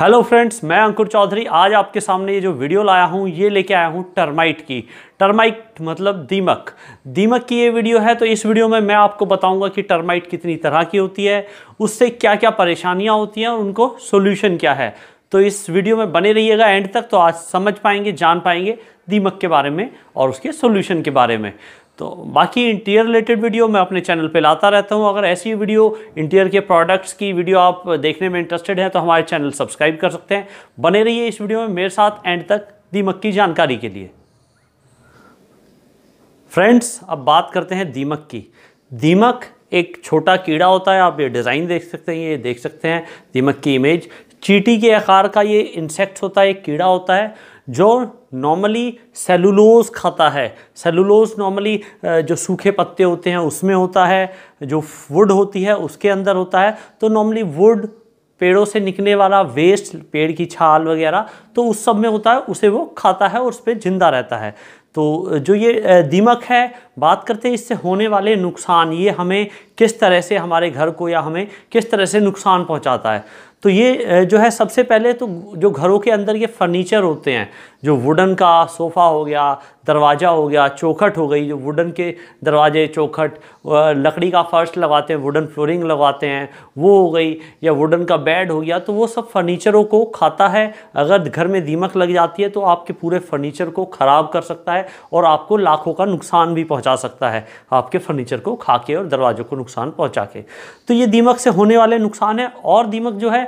Hello friends मैं अंकुर चौधरी आज आपके सामने ये जो वीडियो लाया हूँ ये लेके आया हूँ टर्माइट की टर्माइट मतलब दीमक दीमक की ये वीडियो है तो इस वीडियो में मैं आपको बताऊंगा कि टर्माइट कितनी तरह की होती है उससे क्या क्या परेशानियाँ होती हैं और उनको सोल्यूशन क्या है तो इस वीडियो में बने रहिएगा एंड तक तो आज समझ पाएंगे जान पाएंगे दीमक के बारे में और उसके सोल्यूशन के बारे में तो बाकी इंटीरियर रिलेटेड वीडियो मैं अपने चैनल पे लाता रहता हूँ अगर ऐसी वीडियो इंटीरियर के प्रोडक्ट्स की वीडियो आप देखने में इंटरेस्टेड हैं तो हमारे चैनल सब्सक्राइब कर सकते हैं बने रहिए इस वीडियो में मेरे साथ एंड तक दीमक की जानकारी के लिए फ्रेंड्स अब बात करते हैं दीमक की दीमक एक छोटा कीड़ा होता है आप ये डिज़ाइन देख सकते हैं ये देख सकते हैं दीमक की इमेज चीटी के आकार का ये इंसेक्ट होता है एक कीड़ा होता है जो नॉर्मली सेलुलोज खाता है सेलुलोज नॉर्मली जो सूखे पत्ते होते हैं उसमें होता है जो वुड होती है उसके अंदर होता है तो नॉर्मली वुड पेड़ों से निकलने वाला वेस्ट पेड़ की छाल वगैरह तो उस सब में होता है उसे वो खाता है और उस पर जिंदा रहता है तो जो ये दीमक है बात करते हैं इससे होने वाले नुकसान ये हमें किस तरह से हमारे घर को या हमें किस तरह से नुकसान पहुंचाता है तो ये जो है सबसे पहले तो जो घरों के अंदर ये फर्नीचर होते हैं जो वुडन का सोफ़ा हो गया दरवाज़ा हो गया चौखट हो गई जो वुडन के दरवाजे चौखट लकड़ी का फर्श लगाते हैं वुडन फ्लोरिंग लगाते हैं वो हो गई या वुडन का बेड हो गया तो वो सब फर्नीचरों को खाता है अगर घर में दीमक लग जाती है तो आपके पूरे फर्नीचर को ख़राब कर सकता है और आपको लाखों का नुकसान भी पहुँचा सकता है आपके फर्नीचर को खा के और दरवाज़ों को नुकसान पहुँचा के तो ये दीमक से होने वाले नुकसान है और दीमक जो है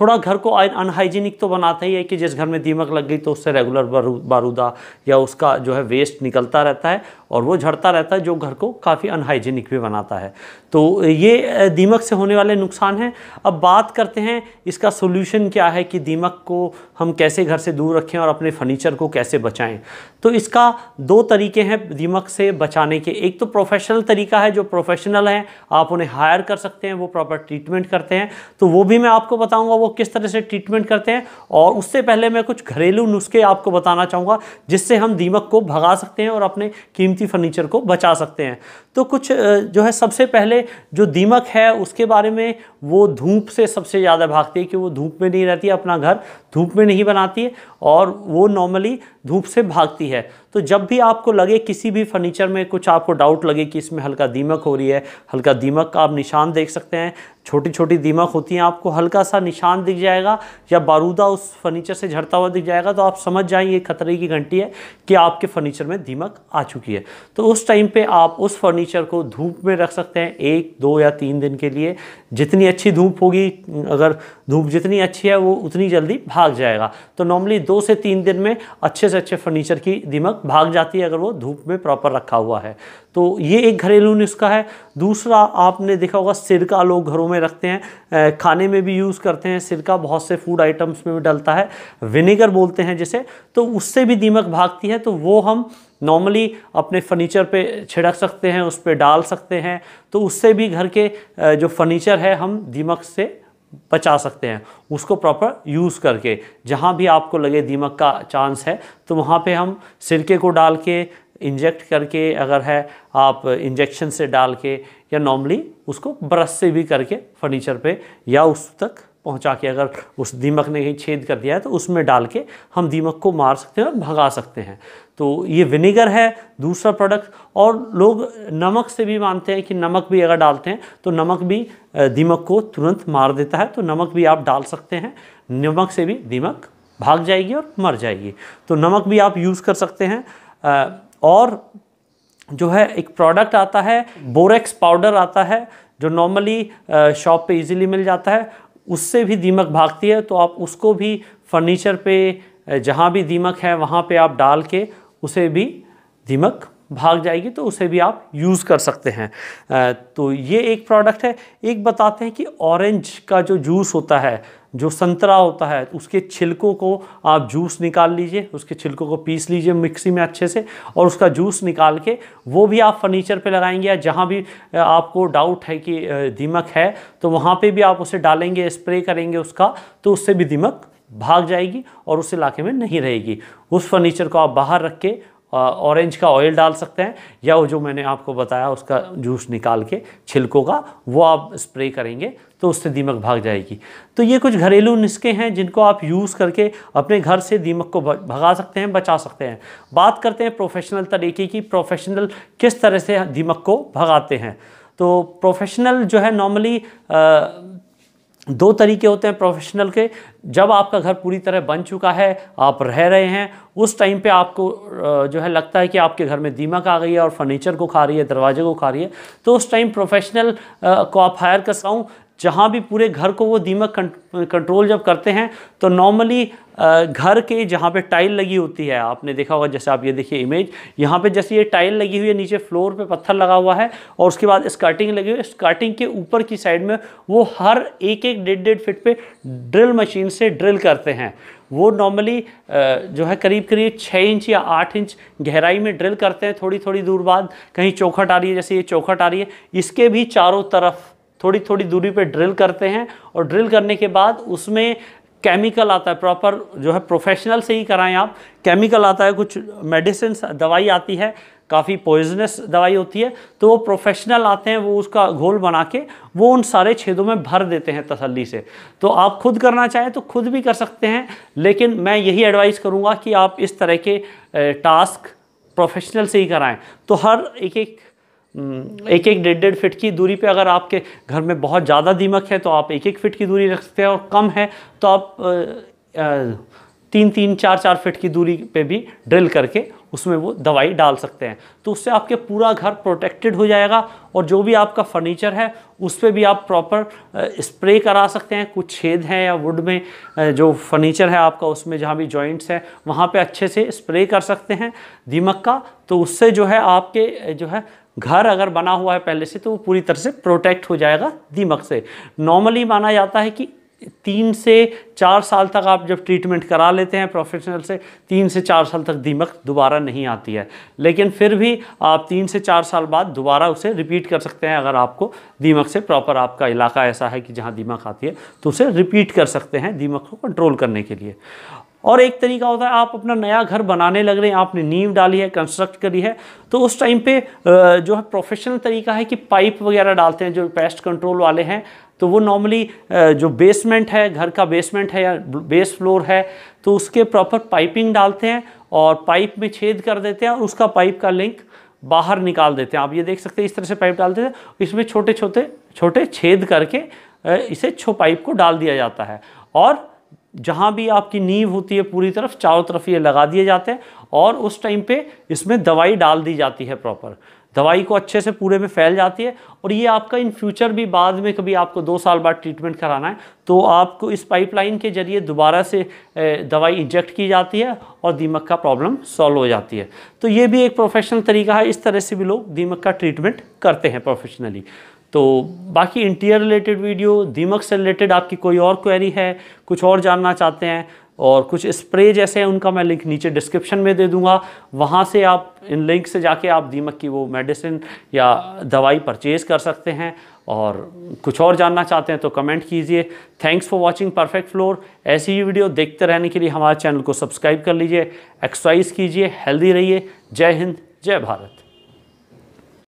थोड़ा घर को अनहाइजीनिक तो बनाता ही है कि जिस घर में दीमक लग गई तो उससे रेगुलर बारूदा या उसका जो है वेस्ट निकलता रहता है और वो झड़ता रहता है जो घर को काफ़ी अनहाइजीनिक भी बनाता है तो ये दीमक से होने वाले नुकसान हैं अब बात करते हैं इसका सोल्यूशन क्या है कि दीमक को हम कैसे घर से दूर रखें और अपने फर्नीचर को कैसे बचाएं तो इसका दो तरीके हैं दीमक से बचाने के एक तो प्रोफेशनल तरीका है जो प्रोफेशनल हैं आप उन्हें हायर कर सकते हैं वो प्रॉपर ट्रीटमेंट करते हैं तो वो भी मैं आपको बताऊँगा वो किस तरह से ट्रीटमेंट करते हैं और उससे पहले मैं कुछ घरेलू नुस्खे आपको बताना चाहूँगा जिससे हम दीमक को भगा सकते हैं और अपने कीमती फर्नीचर को बचा सकते हैं तो कुछ जो है सबसे पहले जो दीमक है उसके बारे में वो धूप से सबसे ज़्यादा भागती है कि वो धूप में नहीं रहती अपना घर धूप में नहीं बनाती है और वो नॉर्मली धूप से भागती है तो जब भी आपको लगे किसी भी फर्नीचर में कुछ आपको डाउट लगे कि इसमें हल्का दीमक हो रही है हल्का दीमक का आप निशान देख सकते हैं छोटी छोटी दीमक होती हैं आपको हल्का सा निशान दिख जाएगा या बारूदा उस फर्नीचर से झड़ता हुआ दिख जाएगा तो आप समझ जाएं ये खतरे की घंटी है कि आपके फर्नीचर में दीमक आ चुकी है तो उस टाइम पे आप उस फर्नीचर को धूप में रख सकते हैं एक दो या तीन दिन के लिए जितनी अच्छी धूप होगी अगर धूप जितनी अच्छी है वो उतनी जल्दी भाग जाएगा तो नॉर्मली दो से तीन दिन में अच्छे से अच्छे फर्नीचर की दीमक भाग जाती है अगर वो धूप में प्रॉपर रखा हुआ है तो ये एक घरेलू नुस्खा है दूसरा आपने देखा होगा सिरका लोग घरों में में रखते हैं खाने में भी यूज़ करते हैं सिरका बहुत से फूड आइटम्स में भी डलता है विनेगर बोलते हैं जिसे तो उससे भी दीमक भागती है तो वो हम नॉर्मली अपने फर्नीचर पे छिड़क सकते हैं उस पर डाल सकते हैं तो उससे भी घर के जो फर्नीचर है हम दीमक से बचा सकते हैं उसको प्रॉपर यूज़ करके जहाँ भी आपको लगे दीमक का चांस है तो वहाँ पे हम सिरके को डाल के इंजेक्ट करके अगर है आप इंजेक्शन से डाल के या नॉर्मली उसको ब्रश से भी करके फर्नीचर पे या उस तक पहुंचा के अगर उस दीमक ने कहीं छेद कर दिया है तो उसमें डाल के हम दीमक को मार सकते हैं और भगा सकते हैं तो ये विनेगर है दूसरा प्रोडक्ट और लोग नमक से भी मानते हैं कि नमक भी अगर डालते हैं तो नमक भी दीमक को तुरंत मार देता है तो नमक भी आप डाल सकते हैं नमक से भी दीमक भाग जाएगी और मर जाएगी तो नमक भी आप यूज़ कर सकते हैं और जो है एक प्रोडक्ट आता है बोरेक्स पाउडर आता है जो नॉर्मली शॉप uh, पे इजीली मिल जाता है उससे भी दीमक भागती है तो आप उसको भी फर्नीचर पे uh, जहाँ भी दीमक है वहाँ पे आप डाल के उसे भी दीमक भाग जाएगी तो उसे भी आप यूज़ कर सकते हैं uh, तो ये एक प्रोडक्ट है एक बताते हैं कि ऑरेंज का जो जूस होता है जो संतरा होता है उसके छिलकों को आप जूस निकाल लीजिए उसके छिलकों को पीस लीजिए मिक्सी में अच्छे से और उसका जूस निकाल के वो भी आप फर्नीचर पे लगाएंगे या जहाँ भी आपको डाउट है कि दीमक है तो वहाँ पे भी आप उसे डालेंगे स्प्रे करेंगे उसका तो उससे भी दीमक भाग जाएगी और उस इलाके में नहीं रहेगी उस फर्नीचर को आप बाहर रख के ऑरेंज का ऑयल डाल सकते हैं या वो जो मैंने आपको बताया उसका जूस निकाल के छिलकों का वो आप स्प्रे करेंगे तो उससे दीमक भाग जाएगी तो ये कुछ घरेलू नुस्खे हैं जिनको आप यूज़ करके अपने घर से दीमक को भगा सकते हैं बचा सकते हैं बात करते हैं प्रोफेशनल तरीके की प्रोफेशनल किस तरह से दीमक को भगाते हैं तो प्रोफेशनल जो है नॉर्मली दो तरीके होते हैं प्रोफेशनल के जब आपका घर पूरी तरह बन चुका है आप रह रहे हैं उस टाइम पे आपको जो है लगता है कि आपके घर में दीमक आ गई है और फर्नीचर को खा रही है दरवाजे को खा रही है तो उस टाइम प्रोफेशनल को आप हायर कर सकता जहाँ भी पूरे घर को वो दीमक कंट्रोल जब करते हैं तो नॉर्मली घर के जहाँ पे टाइल लगी होती है आपने देखा होगा जैसे आप ये देखिए इमेज यहाँ पे जैसे ये टाइल लगी हुई है नीचे फ्लोर पे पत्थर लगा हुआ है और उसके बाद स्कर्टिंग लगी हुई है स्कर्टिंग के ऊपर की साइड में वो हर एक एक डेढ़ डेढ़ फिट पे ड्रिल मशीन से ड्रिल करते हैं वो नॉर्मली जो है करीब करीब छः इंच या आठ इंच गहराई में ड्रिल करते हैं थोड़ी थोड़ी दूर बाद कहीं चौखट आ रही है जैसे ये चौखट आ रही है इसके भी चारों तरफ थोड़ी थोड़ी दूरी पर ड्रिल करते हैं और ड्रिल करने के बाद उसमें केमिकल आता है प्रॉपर जो है प्रोफेशनल से ही कराएं आप केमिकल आता है कुछ मेडिसिन दवाई आती है काफ़ी पॉइजनस दवाई होती है तो वो प्रोफेशनल आते हैं वो उसका घोल बना के वो उन सारे छेदों में भर देते हैं तसल्ली से तो आप खुद करना चाहें तो खुद भी कर सकते हैं लेकिन मैं यही एडवाइस करूँगा कि आप इस तरह के टास्क प्रोफेशनल से ही कराएं तो हर एक एक हम्म। एक एक डेढ़ डेढ़ फिट की दूरी पे अगर आपके घर में बहुत ज़्यादा दीमक है तो आप एक एक फिट की दूरी रख सकते हैं और कम है तो आप तीन तीन चार चार फिट की दूरी पे भी ड्रिल करके उसमें वो दवाई डाल सकते हैं तो उससे आपके पूरा घर प्रोटेक्टेड हो जाएगा और जो भी आपका फर्नीचर है उस पर भी आप प्रॉपर स्प्रे करा सकते हैं कुछ छेद हैं या वुड में जो फर्नीचर है आपका उसमें जहाँ भी जॉइंट्स हैं वहाँ पे अच्छे से स्प्रे कर सकते हैं दीमक का तो उससे जो है आपके जो है घर अगर बना हुआ है पहले से तो वो पूरी तरह से प्रोटेक्ट हो जाएगा दीमक से नॉर्मली माना जाता है कि तीन से चार साल तक आप जब ट्रीटमेंट करा लेते हैं प्रोफेशनल से तीन से चार साल तक दीमक दोबारा नहीं आती है लेकिन फिर भी आप तीन से चार साल बाद दोबारा उसे रिपीट कर सकते हैं अगर आपको दीमक से प्रॉपर आपका इलाका ऐसा है कि जहाँ दीमक आती है तो उसे रिपीट कर सकते हैं दीमक को कंट्रोल करने के लिए और एक तरीका होता है आप अपना नया घर बनाने लग रहे हैं आपने नींव डाली है कंस्ट्रक्ट करी है तो उस टाइम पे जो है प्रोफेशनल तरीका है कि पाइप वगैरह डालते हैं जो पेस्ट कंट्रोल वाले हैं तो वो नॉर्मली जो बेसमेंट है घर का बेसमेंट है या बेस फ्लोर है तो उसके प्रॉपर पाइपिंग डालते हैं और पाइप में छेद कर देते हैं और उसका पाइप का लिंक बाहर निकाल देते हैं आप ये देख सकते हैं इस तरह से पाइप डालते हैं इसमें छोटे छोटे छोटे छेद करके इसे छो पाइप को डाल दिया जाता है और जहाँ भी आपकी नींव होती है पूरी तरफ चारों तरफ ये लगा दिए जाते हैं और उस टाइम पे इसमें दवाई डाल दी जाती है प्रॉपर दवाई को अच्छे से पूरे में फैल जाती है और ये आपका इन फ्यूचर भी बाद में कभी आपको दो साल बाद ट्रीटमेंट कराना है तो आपको इस पाइपलाइन के जरिए दोबारा से दवाई इंजेक्ट की जाती है और दीमक का प्रॉब्लम सॉल्व हो जाती है तो ये भी एक प्रोफेशनल तरीका है इस तरह से भी लोग दीमक का ट्रीटमेंट करते हैं प्रोफेशनली तो बाकी इंटीरियर रिलेटेड वीडियो दीमक से रिलेटेड आपकी कोई और क्वेरी है कुछ और जानना चाहते हैं और कुछ स्प्रे जैसे हैं उनका मैं लिंक नीचे डिस्क्रिप्शन में दे दूंगा वहाँ से आप इन लिंक से जाके आप दीमक की वो मेडिसिन या दवाई परचेज़ कर सकते हैं और कुछ और जानना चाहते हैं तो कमेंट कीजिए thanks for watching perfect floor ऐसी ही वीडियो देखते रहने के लिए हमारे चैनल को सब्सक्राइब कर लीजिए एक्सरसाइज कीजिए हेल्दी रहिए जय हिंद जय भारत